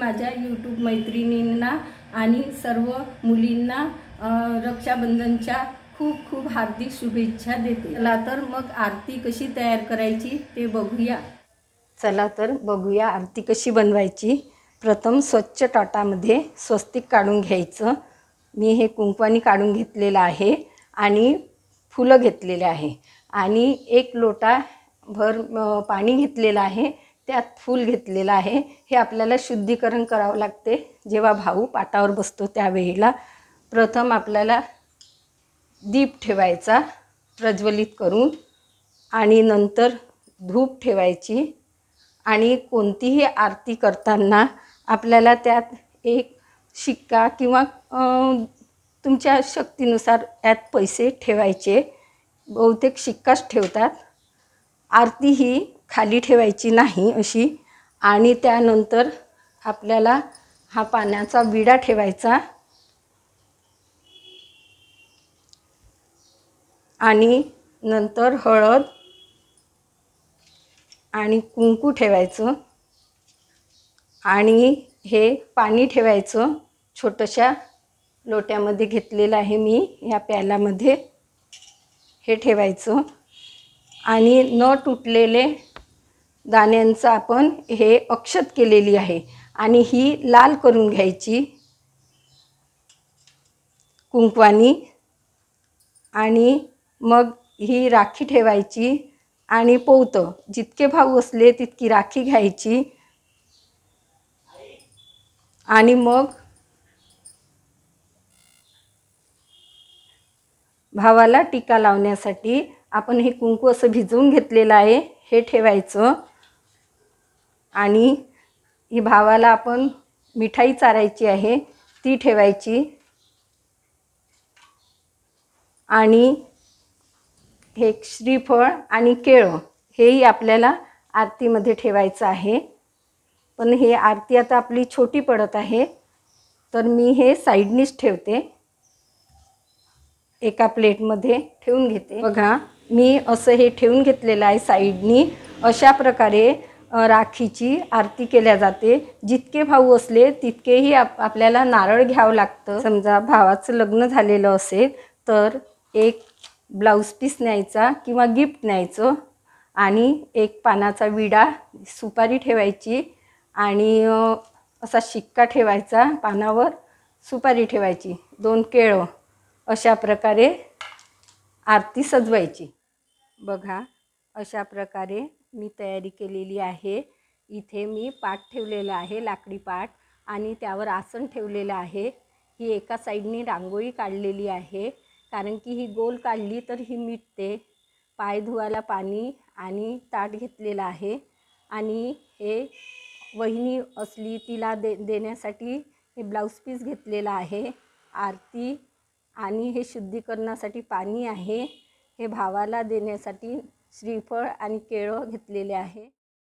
माझ्या यूट्यूब मैत्रिणींना आणि सर्व मुलींना रक्षाबंधनच्या खूप खूप हार्दिक शुभेच्छा देते चला तर मग आरती कशी तयार करायची ते बघूया चला तर बघूया आरती कशी बनवायची प्रथम स्वच्छ ताटामध्ये स्वस्तिक काढून घ्यायचं मी हे कुंकवानी काढून घेतलेलं आहे आणि फुलं घेतलेले आहे आणि एक लोटा भर पाणी घेतलेलं आहे त्यात फूल घेतलेलं आहे हे आपल्याला शुद्धीकरण करावं लागते जेव्हा भाऊ पाटावर बसतो त्यावेळेला प्रथम आपल्याला दीप ठेवायचा प्रज्वलित करून आणि नंतर धूप ठेवायची आणि कोणतीही आरती करताना आपल्याला त्यात एक शिक्का किंवा तुमच्या शक्तीनुसार यात पैसे ठेवायचे बहुतेक शिक्काच ठेवतात आरती ही खाली ठेवायची नाही अशी आणि त्यानंतर आपल्याला हा पाण्याचा विडा ठेवायचा आणि नंतर हळद आणि कुंकू ठेवायचं आणि हे पाणी ठेवायचं छोटशा लोट्यामध्ये घेतलेलं आहे मी ह्या प्यालामध्ये हे ठेवायचं आणि न तुटलेले दाण्यांचं आपण हे अक्षत केलेली आहे आणि ही लाल करून घ्यायची कुंकवानी आणि मग ही राखी ठेवायची आणि पोवतं जितके भाऊ असले तितकी राखी घ्यायची आणि मग भावाला टीका लावण्यासाठी आपण हे कुंकू असं भिजवून घेतलेलं आहे हे ठेवायचं आणि ही भावाला आपण मिठाई चारायची आहे ती ठेवायची आणि हे श्रीफळ आणि केळं हेही आपल्याला आरतीमध्ये ठेवायचं आहे पण हे आरती आता आपली छोटी पडत आहे तर मी हे साईडनीच ठेवते एका प्लेटमध्ये ठेवून घेते बघा मी असं हे ठेवून घेतलेलं आहे साईडनी अशा प्रकारे राखीची आरती केल्या जाते जितके भाऊ असले तितकेही आप आपल्याला नारळ घ्यावं लागतं समजा भावाचं लग्न झालेलं असेल तर एक ब्लाऊज पीस न्यायचा किंवा गिफ्ट न्यायचं आणि एक पानाचा विडा सुपारी ठेवायची आणि असा शिक्का ठेवायचा पानावर सुपारी ठेवायची दोन केळं अशा प्रकारे आरती सजवायची बघा अशा प्रकारे मी तयारी केलेली आहे इथे मी पाट ठेवलेला आहे लाकडी पाट आणि त्यावर आसन ठेवलेलं आहे ही एका साईडने रांगोळी काढलेली आहे कारण की ही गोल काढली तर ही मिटते पाय धुवायला पाणी आणि ताट घेतलेलं आहे आणि हे वहिनी असली तिला दे देण्यासाठी हे ब्लाऊज पीस घेतलेलं आहे आरती आणि हे शुद्धीकरणासाठी पाणी आहे हे भावाला देण्यासाठी श्रीफळ आणि केळं घेतलेले आहे